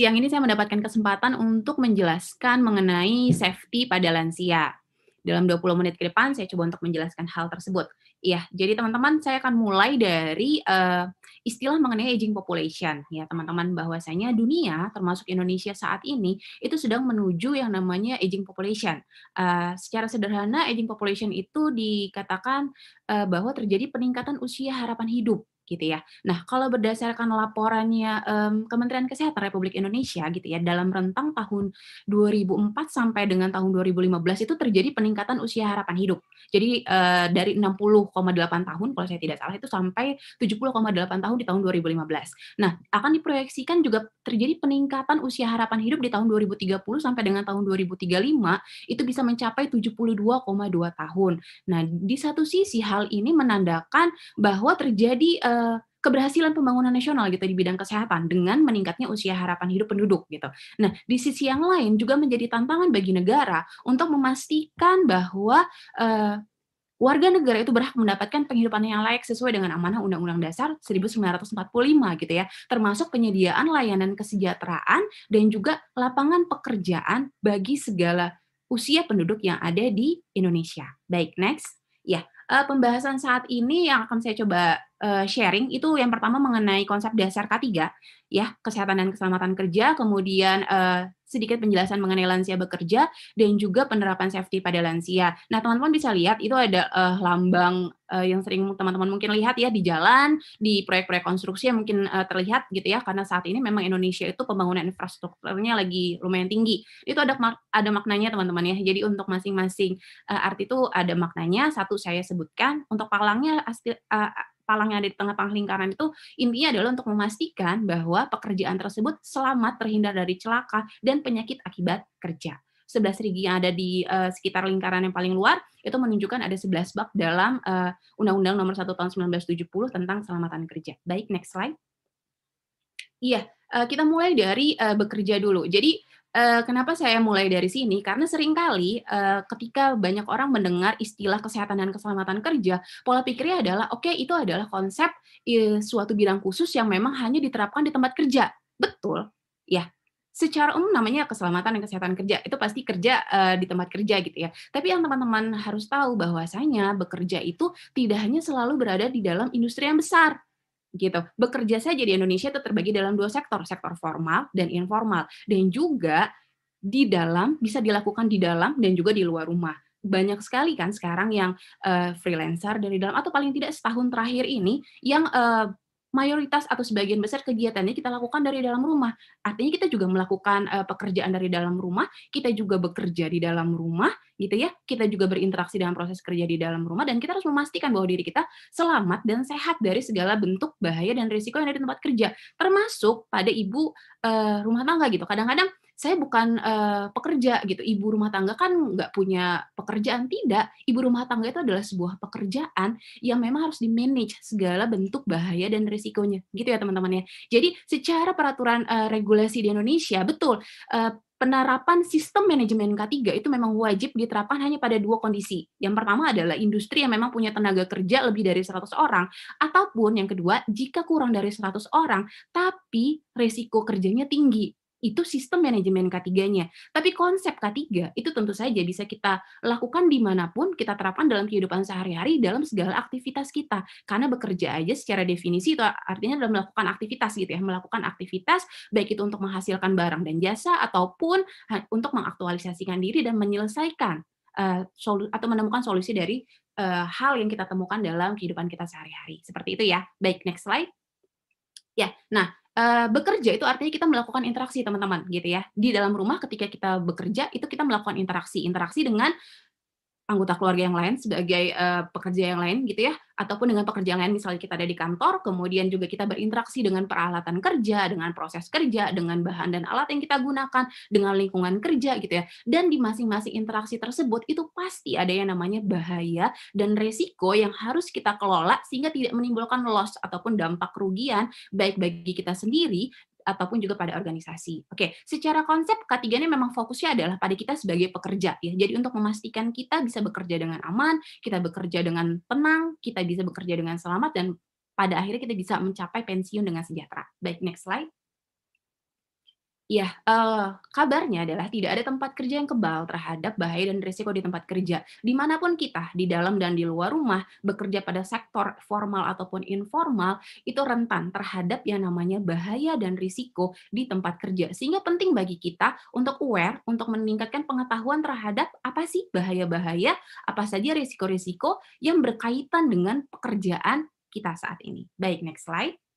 siang ini saya mendapatkan kesempatan untuk menjelaskan mengenai safety pada lansia. Dalam 20 menit ke depan saya coba untuk menjelaskan hal tersebut. Iya, jadi teman-teman saya akan mulai dari uh, istilah mengenai aging population ya teman-teman bahwasanya dunia termasuk Indonesia saat ini itu sedang menuju yang namanya aging population. Uh, secara sederhana aging population itu dikatakan uh, bahwa terjadi peningkatan usia harapan hidup gitu ya. Nah, kalau berdasarkan laporannya um, Kementerian Kesehatan Republik Indonesia gitu ya, dalam rentang tahun 2004 sampai dengan tahun 2015 itu terjadi peningkatan usia harapan hidup. Jadi uh, dari 60,8 tahun kalau saya tidak salah itu sampai 70,8 tahun di tahun 2015. Nah, akan diproyeksikan juga terjadi peningkatan usia harapan hidup di tahun 2030 sampai dengan tahun 2035 itu bisa mencapai 72,2 tahun. Nah, di satu sisi hal ini menandakan bahwa terjadi uh, keberhasilan pembangunan nasional gitu di bidang kesehatan dengan meningkatnya usia harapan hidup penduduk gitu. Nah, di sisi yang lain juga menjadi tantangan bagi negara untuk memastikan bahwa uh, warga negara itu berhak mendapatkan penghidupan yang layak sesuai dengan amanah Undang-Undang Dasar 1945 gitu ya, termasuk penyediaan layanan kesejahteraan dan juga lapangan pekerjaan bagi segala usia penduduk yang ada di Indonesia. Baik, next. Ya, eh, pembahasan saat ini yang akan saya coba Eh, sharing itu yang pertama mengenai konsep dasar K3 ya, kesehatan dan keselamatan kerja, kemudian uh, sedikit penjelasan mengenai lansia bekerja dan juga penerapan safety pada lansia. Nah, teman-teman bisa lihat itu ada uh, lambang uh, yang sering teman-teman mungkin lihat ya di jalan, di proyek-proyek konstruksi yang mungkin uh, terlihat gitu ya karena saat ini memang Indonesia itu pembangunan infrastrukturnya lagi lumayan tinggi. Itu ada ada maknanya teman-teman ya. Jadi untuk masing-masing uh, arti itu ada maknanya. Satu saya sebutkan, untuk palangnya palang yang ada di tengah-tengah lingkaran itu intinya adalah untuk memastikan bahwa pekerjaan tersebut selamat terhindar dari celaka dan penyakit akibat kerja. 11 rigi yang ada di uh, sekitar lingkaran yang paling luar itu menunjukkan ada sebelas bab dalam eh, Undang-Undang uh, Nomor 1 Tahun 1970 tentang keselamatan kerja. Baik, next slide. Iya, uh, kita mulai dari uh, bekerja dulu. Jadi Eh, kenapa saya mulai dari sini? Karena seringkali uh, ketika banyak orang mendengar istilah kesehatan dan keselamatan kerja, pola pikirnya adalah oke okay, itu adalah konsep uh, suatu bidang khusus yang memang hanya diterapkan di tempat kerja. Betul, ya. Secara umum namanya keselamatan dan kesehatan kerja itu pasti kerja uh, di tempat kerja gitu ya. Tapi yang teman-teman harus tahu bahwasanya bekerja itu tidak hanya selalu berada di dalam industri yang besar gitu. Bekerja saja di Indonesia itu terbagi dalam dua sektor, sektor formal dan informal. Dan juga di dalam bisa dilakukan di dalam dan juga di luar rumah. Banyak sekali kan sekarang yang uh, freelancer dari dalam atau paling tidak setahun terakhir ini yang uh, mayoritas atau sebagian besar kegiatannya kita lakukan dari dalam rumah. Artinya kita juga melakukan uh, pekerjaan dari dalam rumah, kita juga bekerja di dalam rumah, gitu ya. Kita juga berinteraksi dengan proses kerja di dalam rumah dan kita harus memastikan bahwa diri kita selamat dan sehat dari segala bentuk bahaya dan risiko yang ada di tempat kerja, termasuk pada ibu uh, rumah tangga gitu. Kadang-kadang saya bukan uh, pekerja gitu. Ibu rumah tangga kan nggak punya pekerjaan, tidak. Ibu rumah tangga itu adalah sebuah pekerjaan yang memang harus di-manage segala bentuk bahaya dan risikonya. Gitu ya teman-teman ya. Jadi secara peraturan uh, regulasi di Indonesia, betul uh, penerapan sistem manajemen K3 itu memang wajib diterapkan hanya pada dua kondisi. Yang pertama adalah industri yang memang punya tenaga kerja lebih dari 100 orang, ataupun yang kedua, jika kurang dari 100 orang, tapi resiko kerjanya tinggi itu sistem manajemen K3-nya. Tapi konsep K3 itu tentu saja bisa kita lakukan dimanapun, kita terapkan dalam kehidupan sehari-hari, dalam segala aktivitas kita. Karena bekerja aja secara definisi itu artinya dalam melakukan aktivitas gitu ya, melakukan aktivitas baik itu untuk menghasilkan barang dan jasa ataupun untuk mengaktualisasikan diri dan menyelesaikan uh, solu atau menemukan solusi dari uh, hal yang kita temukan dalam kehidupan kita sehari-hari. Seperti itu ya. Baik, next slide. Ya, nah Eh, bekerja itu artinya kita melakukan interaksi teman-teman gitu ya di dalam rumah ketika kita bekerja itu kita melakukan interaksi interaksi dengan anggota keluarga yang lain sebagai uh, pekerja yang lain gitu ya ataupun dengan pekerjaan yang lain misalnya kita ada di kantor kemudian juga kita berinteraksi dengan peralatan kerja dengan proses kerja dengan bahan dan alat yang kita gunakan dengan lingkungan kerja gitu ya dan di masing-masing interaksi tersebut itu pasti ada yang namanya bahaya dan resiko yang harus kita kelola sehingga tidak menimbulkan loss ataupun dampak kerugian baik bagi kita sendiri ataupun juga pada organisasi. Oke, secara konsep ketiganya memang fokusnya adalah pada kita sebagai pekerja ya. Jadi untuk memastikan kita bisa bekerja dengan aman, kita bekerja dengan tenang, kita bisa bekerja dengan selamat dan pada akhirnya kita bisa mencapai pensiun dengan sejahtera. Baik, next slide. Iya, uh, kabarnya adalah tidak ada tempat kerja yang kebal terhadap bahaya dan risiko di tempat kerja. dimanapun kita, di dalam dan di luar rumah, bekerja pada sektor formal ataupun informal, itu rentan terhadap yang namanya bahaya dan risiko di tempat kerja. Sehingga penting bagi kita untuk aware, untuk meningkatkan pengetahuan terhadap apa sih bahaya-bahaya, apa saja risiko-risiko yang berkaitan dengan pekerjaan kita saat ini. Baik, next slide.